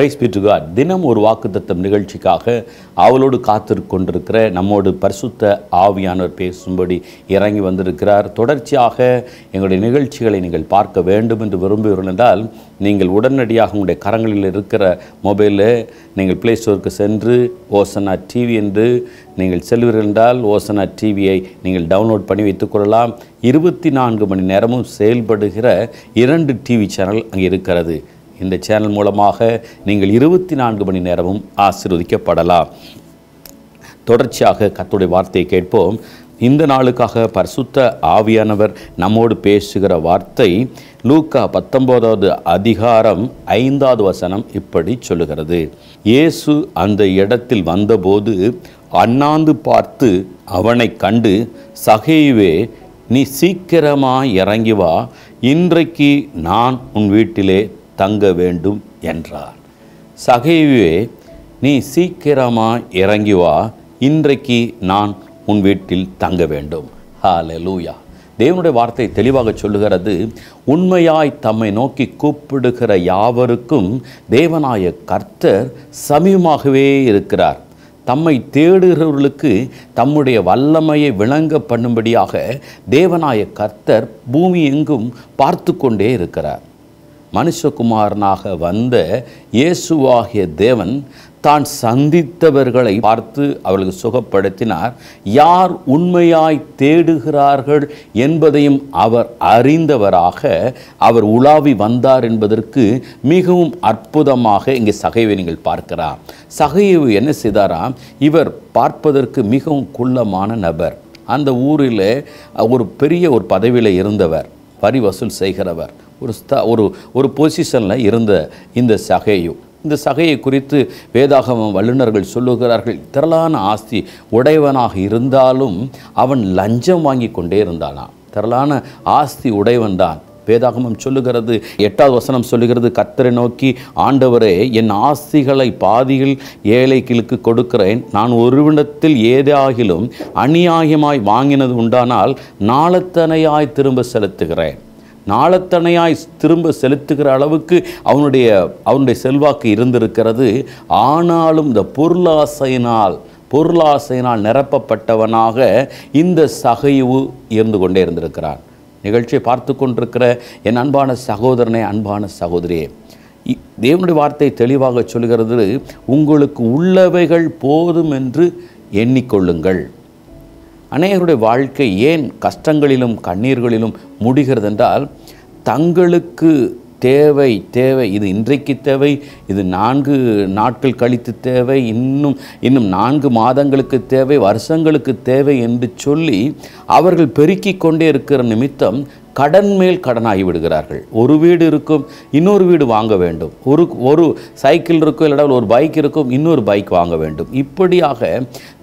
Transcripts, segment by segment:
price B தினம் ஒரு வாக்குத்தத்தம் நிகழ்ச்சிக்காக அவளோடு காத்து கொண்டிருக்கிற நம்மோடு பரிசுத்த ஆவியானவர் பேசும்படி இறங்கி வந்திருக்கிறார் தொடர்ச்சியாக எங்களுடைய நிகழ்ச்சிகளை நீங்கள் பார்க்க வேண்டும் என்று விரும்புகிறீர்கள் நீங்கள் உடனடியாக உங்களுடைய கரங்களில் இருக்கிற மொபைலில் நீங்கள் ப்ளே ஸ்டோருக்கு சென்று ஓசனா டிவி என்று நீங்கள் செல்வீர்கள் என்றால் ஓசனா டிவியை நீங்கள் டவுன்லோட் பண்ணி வைத்துக்கொள்ளலாம் இருபத்தி நான்கு மணி நேரமும் செயல்படுகிற இரண்டு டிவி சேனல் அங்கே இருக்கிறது இந்த சேனல் மூலமாக நீங்கள் இருபத்தி நான்கு மணி நேரமும் ஆசிர்வதிக்கப்படலாம் தொடர்ச்சியாக கத்துடைய வார்த்தையை கேட்போம் இந்த நாளுக்காக பரிசுத்த ஆவியானவர் நம்மோடு பேசுகிற வார்த்தை லூக்கா பத்தொம்போதாவது அதிகாரம் ஐந்தாவது வசனம் இப்படி சொல்லுகிறது இயேசு அந்த இடத்தில் வந்தபோது அண்ணாந்து பார்த்து அவனை கண்டு சகைவே நீ சீக்கிரமாக இறங்கி வா இன்றைக்கு நான் உன் வீட்டிலே தங்க வேண்டும் என்றார் சகைவே நீ சீக்கிரமாக இறங்கி வா இன்றைக்கு நான் உன் வீட்டில் தங்க வேண்டும் ஹால லூயா தேவனுடைய வார்த்தை தெளிவாக சொல்லுகிறது உண்மையாய் தம்மை நோக்கி கூப்பிடுகிற யாவருக்கும் தேவனாய கர்த்தர் சமீபமாகவே இருக்கிறார் தம்மை தேடுகிறவர்களுக்கு தம்முடைய வல்லமையை விளங்க பண்ணும்படியாக தேவனாய கர்த்தர் பூமி எங்கும் பார்த்து கொண்டே இருக்கிறார் மனுஷகுமாரனாக வந்த இயேசுவாகிய தேவன் தான் சந்தித்தவர்களை பார்த்து அவர்களுக்கு சுகப்படுத்தினார் யார் உண்மையாய் தேடுகிறார்கள் என்பதையும் அவர் அறிந்தவராக அவர் உலாவி வந்தார் என்பதற்கு மிகவும் அற்புதமாக இங்கே சகைவை நீங்கள் பார்க்கிறார் சகைவு என்ன செய்தாராம் இவர் பார்ப்பதற்கு மிகவும் குள்ளமான நபர் அந்த ஊரில் ஒரு பெரிய ஒரு பதவியில் இருந்தவர் வரி வசூல் செய்கிறவர் ஒரு ஸ்த ஒரு ஒரு பொசிஷனில் இருந்த இந்த சகையும் இந்த சகையை குறித்து வேதாகம வல்லுநர்கள் சொல்லுகிறார்கள் திரளான ஆஸ்தி உடையவனாக இருந்தாலும் அவன் லஞ்சம் வாங்கி கொண்டே இருந்தானான் திரளான ஆஸ்தி உடையவன் தான் வேதாகமம் சொல்லுகிறது எட்டாவது வசனம் சொல்லுகிறது கத்தரை நோக்கி ஆண்டவரே என் ஆசிகளை பாதியில் ஏழைகளுக்கு கொடுக்கிறேன் நான் ஒருவிடத்தில் ஏதாகிலும் அநியாயமாய் வாங்கினது உண்டானால் நாளத்தனையாய் திரும்ப செலுத்துகிறேன் நாளத்தனையாய் திரும்ப செலுத்துகிற அளவுக்கு அவனுடைய அவனுடைய செல்வாக்கு இருந்திருக்கிறது ஆனாலும் இந்த பொருளாசையினால் பொருளாசையினால் நிரப்பப்பட்டவனாக இந்த சகைவு இருந்து கொண்டே இருந்திருக்கிறான் நிகழ்ச்சியை பார்த்து கொண்டிருக்கிற என் அன்பான சகோதரனே அன்பான சகோதரியே தேவனுடைய வார்த்தை தெளிவாக சொல்கிறது உங்களுக்கு உள்ளவைகள் போதும் என்று எண்ணிக்கொள்ளுங்கள் அநேகருடைய வாழ்க்கை ஏன் கஷ்டங்களிலும் கண்ணீர்களிலும் முடிகிறது என்றால் தங்களுக்கு தேவை தேவை இது இன்றைக்கு தேவை இது நான்கு நாட்கள் கழித்து தேவை இன்னும் இன்னும் நான்கு மாதங்களுக்கு தேவை வருஷங்களுக்கு தேவை என்று சொல்லி அவர்கள் பெருக்கிக் கொண்டே இருக்கிற நிமித்தம் கடன் மேல் கடனாகி விடுகிறார்கள் ஒரு வீடு இருக்கும் இன்னொரு வீடு வாங்க வேண்டும் ஒரு ஒரு சைக்கிள் இருக்கும் இல்லாமல் ஒரு பைக் இருக்கும் இன்னொரு பைக் வாங்க வேண்டும் இப்படியாக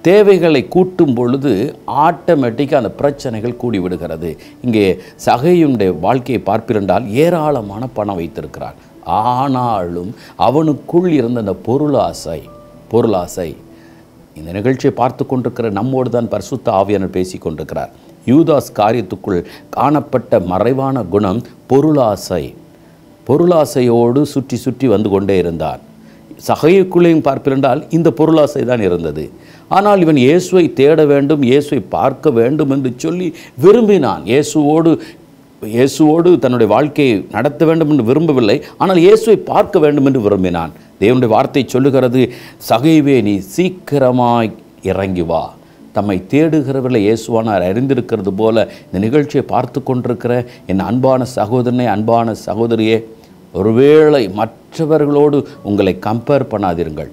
தேவைகளை கூட்டும் பொழுது ஆட்டோமேட்டிக்காக அந்த பிரச்சனைகள் கூடிவிடுகிறது இங்கே சகையுடைய வாழ்க்கையை பார்ப்பிருந்தால் ஏராளமான பணம் வைத்திருக்கிறார் ஆனாலும் அவனுக்குள் இருந்த அந்த பொருளாசை பொருளாசை இந்த நிகழ்ச்சியை பார்த்து கொண்டிருக்கிற நம்மோடு தான் பரிசுத்த ஆவியனர் பேசி கொண்டிருக்கிறார் யூதாஸ் காரியத்துக்குள் காணப்பட்ட மறைவான குணம் பொருளாசை பொருளாசையோடு சுற்றி சுற்றி வந்து கொண்டே இருந்தான் சகையுக்குள்ளேயும் பார்ப்பிருந்தால் இந்த பொருளாசை தான் இருந்தது ஆனால் இவன் இயேசுவை தேட வேண்டும் இயேசுவை பார்க்க வேண்டும் என்று சொல்லி விரும்பினான் இயேசுவோடு இயேசுவோடு தன்னுடைய வாழ்க்கையை நடத்த வேண்டும் என்று விரும்பவில்லை ஆனால் இயேசுவை பார்க்க வேண்டும் என்று விரும்பினான் தேவனுடைய வார்த்தை சொல்லுகிறது சகைவே நீ சீக்கிரமாய் இறங்கி வா தம்மை தேடுகிறவர்களை இயேசுவானார் அறிந்திருக்கிறது போல இந்த நிகழ்ச்சியை பார்த்து கொண்டிருக்கிற என் அன்பான சகோதரனை அன்பான சகோதரியே ஒருவேளை மற்றவர்களோடு உங்களை கம்பேர் பண்ணாதிருங்கள்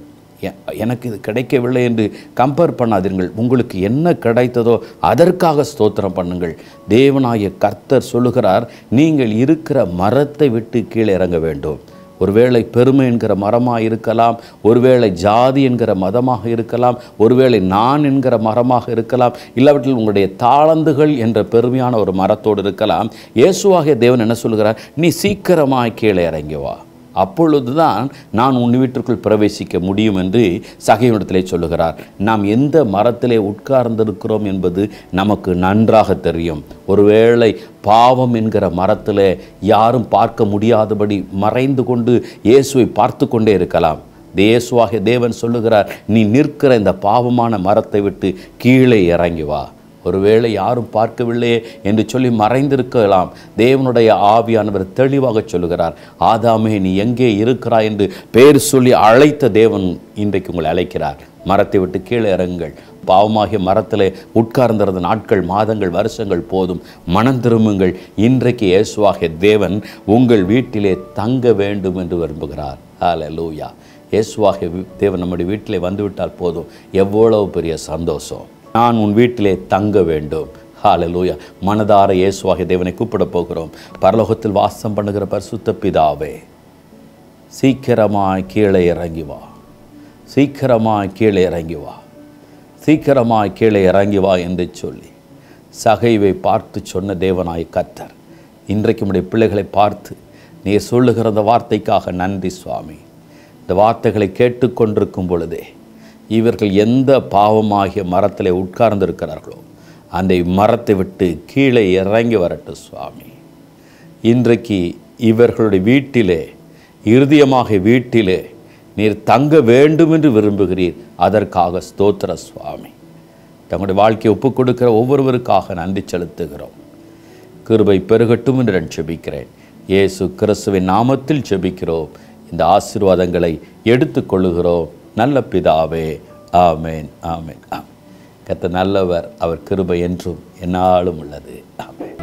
எனக்கு இது கிடைக்கவில்லை என்று கம்பேர் பண்ணாதீர்கள் உங்களுக்கு என்ன கிடைத்ததோ அதற்காக ஸ்தோத்திரம் பண்ணுங்கள் தேவனாய கர்த்தர் சொல்லுகிறார் நீங்கள் இருக்கிற மரத்தை விட்டு கீழே இறங்க வேண்டும் ஒருவேளை பெருமை என்கிற மரமாக இருக்கலாம் ஒருவேளை ஜாதி என்கிற மதமாக இருக்கலாம் ஒருவேளை நான் என்கிற மரமாக இருக்கலாம் இல்லாவற்றில் உங்களுடைய தாளந்துகள் என்ற பெருமையான ஒரு மரத்தோடு இருக்கலாம் இயேசுவாகிய தேவன் என்ன சொல்கிறார் நீ சீக்கிரமாக கீழே இறங்கி வா அப்பொழுதுதான் நான் உன் வீட்டிற்குள் பிரவேசிக்க முடியும் என்று சகையிடத்திலே சொல்லுகிறார் நாம் எந்த மரத்திலே உட்கார்ந்திருக்கிறோம் என்பது நமக்கு நன்றாக தெரியும் ஒருவேளை பாவம் என்கிற மரத்தில் யாரும் பார்க்க முடியாதபடி மறைந்து கொண்டு இயேசுவை பார்த்து கொண்டே இருக்கலாம் தேசுவாக தேவன் சொல்லுகிறார் நீ நிற்கிற இந்த பாவமான மரத்தை விட்டு கீழே இறங்கி வா ஒருவேளை யாரும் பார்க்கவில்லையே என்று சொல்லி மறைந்திருக்கலாம் தேவனுடைய ஆவியானவர் தெளிவாக சொல்லுகிறார் ஆதாமே நீ எங்கே இருக்கிறாய் என்று பேர் சொல்லி அழைத்த தேவன் இன்றைக்கு உங்களை அழைக்கிறார் மரத்தை விட்டு கீழே இறங்குங்கள் பாவமாகிய மரத்தில் உட்கார்ந்திருந்த நாட்கள் மாதங்கள் வருஷங்கள் போதும் மனம் திரும்புங்கள் இன்றைக்கு இயேசுவாகிய தேவன் உங்கள் வீட்டிலே தங்க வேண்டும் என்று விரும்புகிறார் ஹால லூயா இயேசுவாகிய தேவன் நம்முடைய வீட்டிலே வந்துவிட்டால் போதும் எவ்வளவு பெரிய சந்தோஷம் நான் உன் வீட்டிலே தங்க வேண்டும் ஹாலலூயா மனதார இயேசுவாகிய தேவனை கூப்பிட போகிறோம் பரலோகத்தில் வாசம் பண்ணுகிற பரிசுத்த பிதாவே சீக்கிரமாய் கீழே இறங்கி வா சீக்கிரமாய் கீழே இறங்கி வா சீக்கிரமாய் கீழே இறங்கி வா என்று சொல்லி சகைவை பார்த்து சொன்ன தேவனாய் கத்தர் இன்றைக்கு உடைய பிள்ளைகளை பார்த்து நீ சொல்லுகிற அந்த வார்த்தைக்காக நன்றி சுவாமி இந்த வார்த்தைகளை கேட்டுக்கொண்டிருக்கும் பொழுதே இவர்கள் எந்த பாவமாகிய மரத்தில் உட்கார்ந்திருக்கிறார்களோ அந்த மரத்தை விட்டு கீழே இறங்கி வரட்டும் சுவாமி இன்றைக்கு இவர்களுடைய வீட்டிலே இறுதியமாக வீட்டிலே நீர் தங்க வேண்டும் என்று விரும்புகிறீர் அதற்காக ஸ்தோத்திர சுவாமி தங்களுடைய வாழ்க்கையை ஒப்புக் கொடுக்கிற ஒவ்வொருவருக்காக நன்றி செலுத்துகிறோம் கிருபை பெருகட்டும் என்று நான் செபிக்கிறேன் இயேசு கிறிஸ்துவின் நாமத்தில் செபிக்கிறோம் இந்த ஆசீர்வாதங்களை எடுத்துக்கொள்கிறோம் நல்ல பிதாவே ஆமேன் ஆமேன் ஆமேன் கத்த நல்லவர் அவர் கிருபை என்றும் என்னாலும் உள்ளது ஆமேன்